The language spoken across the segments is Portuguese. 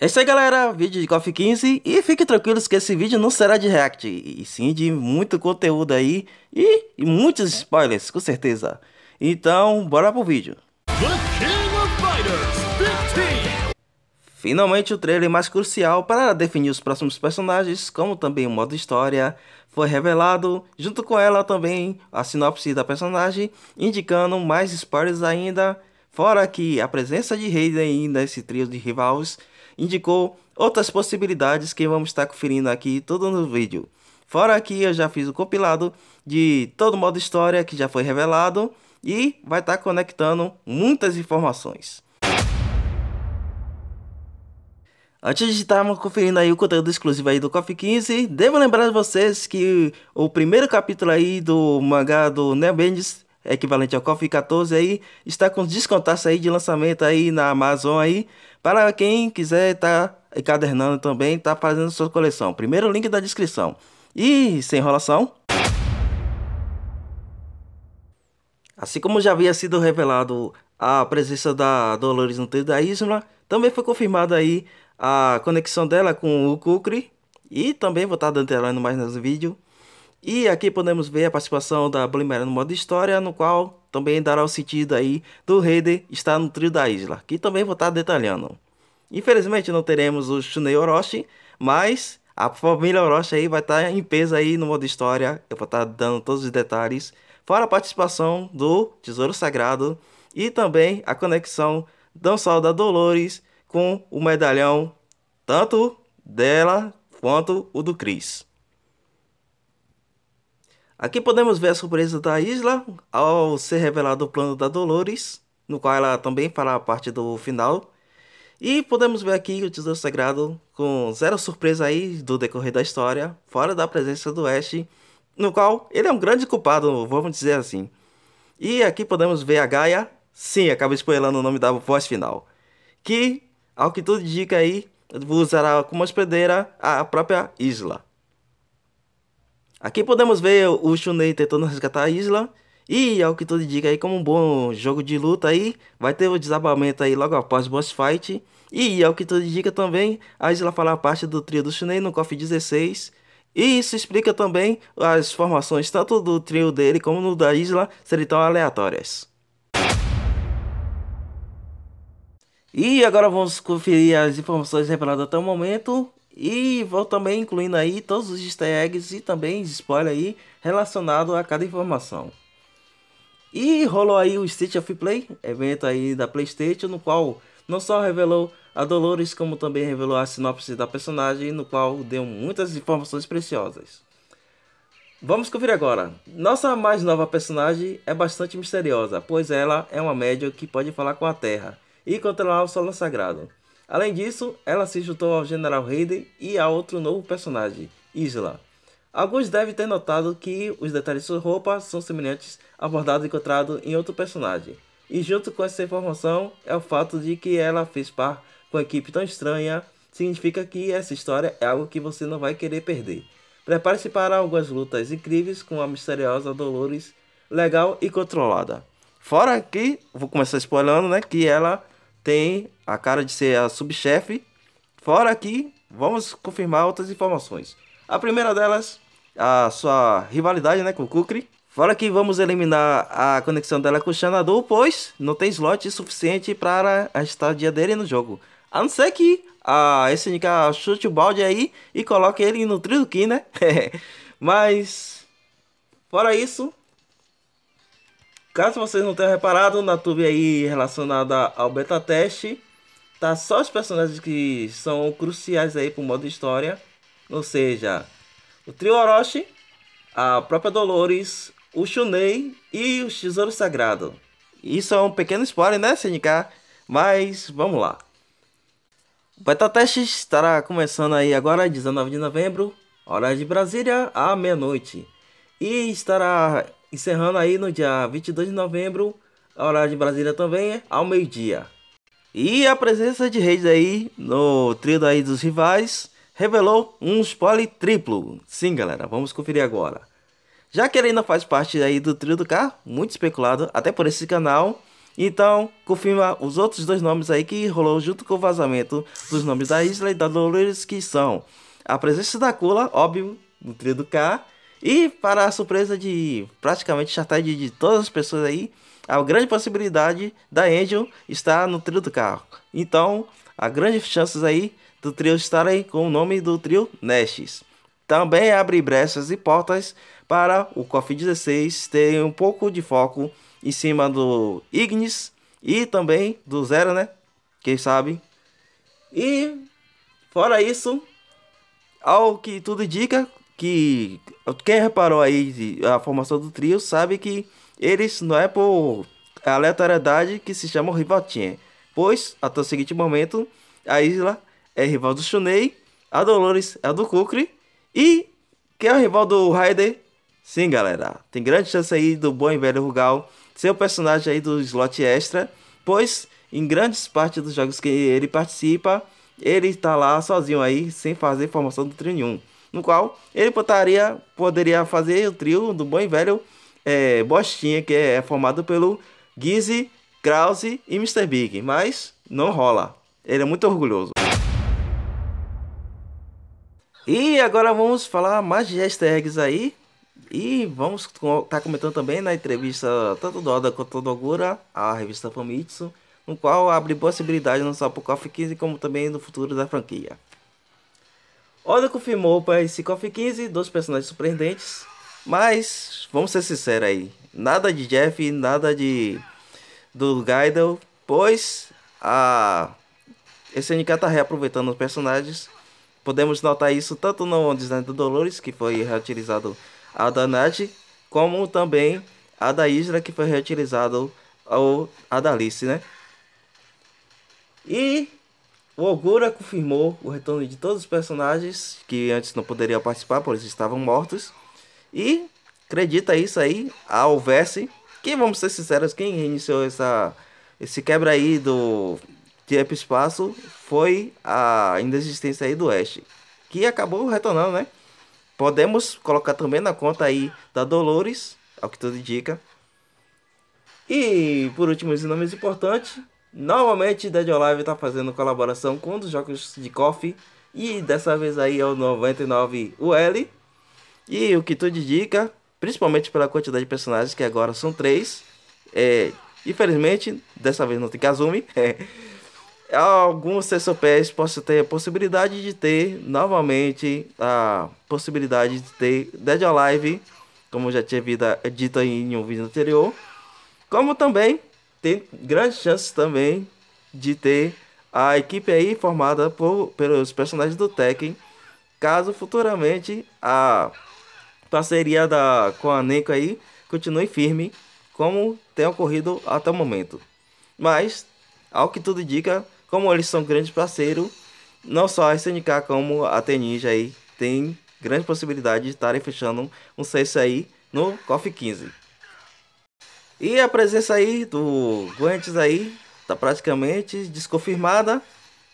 É isso aí galera, vídeo de KOF 15 e fiquem tranquilos que esse vídeo não será de react, e sim de muito conteúdo aí e, e muitos spoilers, com certeza. Então, bora pro vídeo. Fighters, Finalmente o trailer mais crucial para definir os próximos personagens, como também o modo história, foi revelado, junto com ela também a sinopse da personagem, indicando mais spoilers ainda, fora que a presença de Raiden nesse trio de rivais indicou outras possibilidades que vamos estar conferindo aqui todo no vídeo. Fora aqui eu já fiz o compilado de todo modo história que já foi revelado e vai estar conectando muitas informações. Antes de estarmos conferindo aí o conteúdo exclusivo aí do Coffee 15, devo lembrar vocês que o primeiro capítulo aí do mangá do Neo Bendis, equivalente ao Coffee 14 aí, está com descontaço aí de lançamento aí na Amazon aí, para quem quiser estar tá encadernando também, está fazendo sua coleção. Primeiro link da descrição. E sem enrolação. Assim como já havia sido revelado a presença da Dolores no texto da Isla, também foi confirmada aí a conexão dela com o Kukri. E também vou estar tá detalhando mais nos vídeos. E aqui podemos ver a participação da Blimera no modo história, no qual também dará o sentido aí do Raider estar no trio da isla, que também vou estar detalhando. Infelizmente não teremos o Shunei Orochi, mas a família Orochi aí vai estar em peso aí no modo história, eu vou estar dando todos os detalhes, fora a participação do Tesouro Sagrado e também a conexão não só da Dolores com o medalhão, tanto dela quanto o do Chris. Aqui podemos ver a surpresa da Isla ao ser revelado o plano da Dolores, no qual ela também fará parte do final. E podemos ver aqui o Tesouro Sagrado com zero surpresa aí do decorrer da história, fora da presença do Ash, no qual ele é um grande culpado, vamos dizer assim. E aqui podemos ver a Gaia, sim, acaba spoilando o nome da voz final, que, ao que tudo indica aí, usará como hospedeira a própria Isla. Aqui podemos ver o Shunei tentando resgatar a isla. E ao que tudo indica aí, como um bom jogo de luta aí, vai ter o desabamento aí logo após o boss fight. E ao que tudo indica também, a isla fará parte do trio do Shunei no KOF 16. E isso explica também as formações tanto do trio dele como no da isla serem tão aleatórias. E agora vamos conferir as informações reveladas até o momento. E vou também incluindo aí todos os easter eggs e também spoiler aí relacionado a cada informação. E rolou aí o State of Play, evento aí da Playstation, no qual não só revelou a Dolores, como também revelou a sinopse da personagem, no qual deu muitas informações preciosas. Vamos conferir agora. Nossa mais nova personagem é bastante misteriosa, pois ela é uma médium que pode falar com a Terra e controlar o solo sagrado. Além disso, ela se juntou ao General Hayden e a outro novo personagem, Isla. Alguns devem ter notado que os detalhes de sua roupa são semelhantes ao bordado encontrado em outro personagem. E junto com essa informação é o fato de que ela fez par com a equipe tão estranha, significa que essa história é algo que você não vai querer perder. Prepare-se para algumas lutas incríveis com a misteriosa Dolores, legal e controlada. Fora que, vou começar spoilando, né, que ela tem a cara de ser a subchefe. Fora que vamos confirmar outras informações. A primeira delas, a sua rivalidade né, com o Kukri. Fora que vamos eliminar a conexão dela com o Xanadu, pois não tem slot suficiente para a estadia dele no jogo. A não ser que a SNK chute o balde aí e coloque ele no trio do né? Mas, fora isso, Caso vocês não tenham reparado, na tube aí relacionada ao beta teste, tá só os personagens que são cruciais aí pro modo história, ou seja, o trio Orochi, a própria Dolores, o Shunei e o Tesouro Sagrado. Isso é um pequeno spoiler, né, SNK? Mas vamos lá. O beta teste estará começando aí agora, 19 de novembro, horário de Brasília, à meia-noite. E estará encerrando aí no dia 22 de novembro, a horário de Brasília também, ao meio-dia. E a presença de Reis aí no trio aí dos rivais revelou um spoiler triplo. Sim, galera, vamos conferir agora. Já que ele ainda faz parte aí do trio do K, muito especulado, até por esse canal, então, confirma os outros dois nomes aí que rolou junto com o vazamento dos nomes da Isla e da Dolores, que são a presença da Kula, óbvio, no trio do K, e para a surpresa de praticamente Chartide tá de todas as pessoas aí, a grande possibilidade da Angel estar no trio do carro. Então, há grandes chances aí do trio estar aí com o nome do trio Nestes. Também abre brechas e portas para o COF 16 ter um pouco de foco em cima do Ignis e também do Zero, né? Quem sabe? E fora isso, ao que tudo indica, que quem reparou aí a formação do trio sabe que eles não é por aleatoriedade que se chamam Rivotinha, pois até o seguinte momento a Isla é rival do Shunei, a Dolores é a do Kukri e quem é o rival do Raider? Sim, galera, tem grande chance aí do bom e velho Rugal ser o personagem aí do slot extra, pois em grandes partes dos jogos que ele participa, ele está lá sozinho aí, sem fazer formação do trio nenhum no qual ele potaria, poderia fazer o trio do bom e velho é, Bostinha, que é formado pelo Gizzy, Krause e Mr. Big, mas não rola. Ele é muito orgulhoso. E agora vamos falar mais de hashtags aí. E vamos estar tá comentando também na entrevista tanto do Oda quanto do Ogura, a revista Famitsu, no qual abre possibilidades não só para o Coffee 15 como também no futuro da franquia. Oda confirmou para esse Coffee 15 dois personagens surpreendentes, mas vamos ser sinceros aí, nada de Jeff, nada de do Gaidel, pois a NK está reaproveitando os personagens. Podemos notar isso tanto no design do Dolores, que foi reutilizado a da Nath, como também a da Isra, que foi reutilizado ao, a da Alice, né? E o Ogura confirmou o retorno de todos os personagens que antes não poderiam participar, por isso estavam mortos. E acredita isso aí, a Alvesse, que vamos ser sinceros, quem iniciou essa, esse quebra aí do Tempo Espaço foi a inexistência aí do Oeste, que acabou retornando, né? Podemos colocar também na conta aí da Dolores, ao que tudo indica. E por último, e não menos importante Novamente, Dead Alive está fazendo colaboração com um dos jogos de Coffee. E dessa vez aí é o 99UL. E o que tudo indica, principalmente pela quantidade de personagens, que agora são três É, infelizmente, dessa vez não tem Kazumi. É, alguns CSOPs possam ter a possibilidade de ter novamente a possibilidade de ter Dead Alive, como já tinha dito em um vídeo anterior. Como também tem grandes chances também de ter a equipe aí formada por, pelos personagens do Tekken, caso futuramente a parceria da, com a Neko aí continue firme, como tem ocorrido até o momento. Mas, ao que tudo indica, como eles são grandes parceiros, não só a SNK como a T-Ninja aí tem grande possibilidade de estarem fechando um sexto aí no KOF 15. E a presença aí do Guantes aí está praticamente desconfirmada,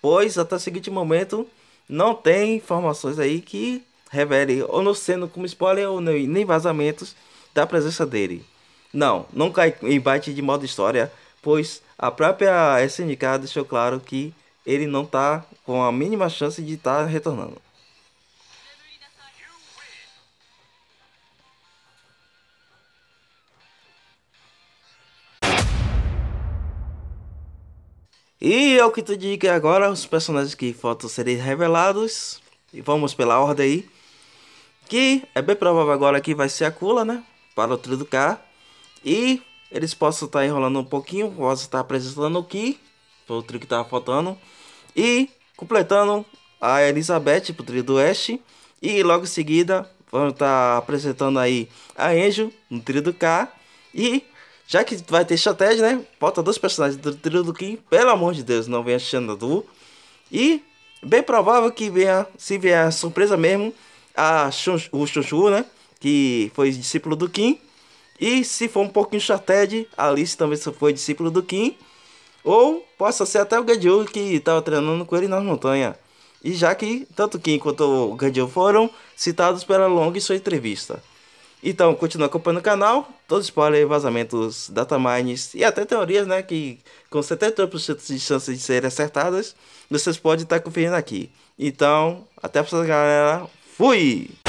pois até o seguinte momento não tem informações aí que revele, ou não sendo como spoiler, ou nem vazamentos da presença dele. Não, não cai em bate de modo história, pois a própria SNK deixou claro que ele não está com a mínima chance de estar tá retornando. E é o que tu diga agora, os personagens que faltam serem revelados. E vamos pela ordem aí. Que é bem provável agora que vai ser a Kula, né? Para o trio do K. E eles possam estar tá enrolando um pouquinho, possam estar tá apresentando o Ki. Foi o trio que estava faltando. E completando a Elizabeth o trio do Oeste. E logo em seguida, vamos estar tá apresentando aí a Angel no trio do K. E já que vai ter estratégia, né? Bota dois personagens do trio do Kim. Pelo amor de Deus, não venha Xandadu. E bem provável que venha, se vier surpresa mesmo, a o Chunshu né? Que foi discípulo do Kim. E se for um pouquinho Shorted, a Alice também foi discípulo do Kim. Ou possa ser até o Gadil que estava treinando com ele nas montanhas. E já que tanto Kim quanto o Gadil foram citados pela Long em sua entrevista. Então, continua acompanhando o canal, todos spoilers, vazamentos, datamines e até teorias, né, que com 78% de chances de serem acertadas, vocês podem estar tá conferindo aqui. Então, até a próxima, galera. Fui!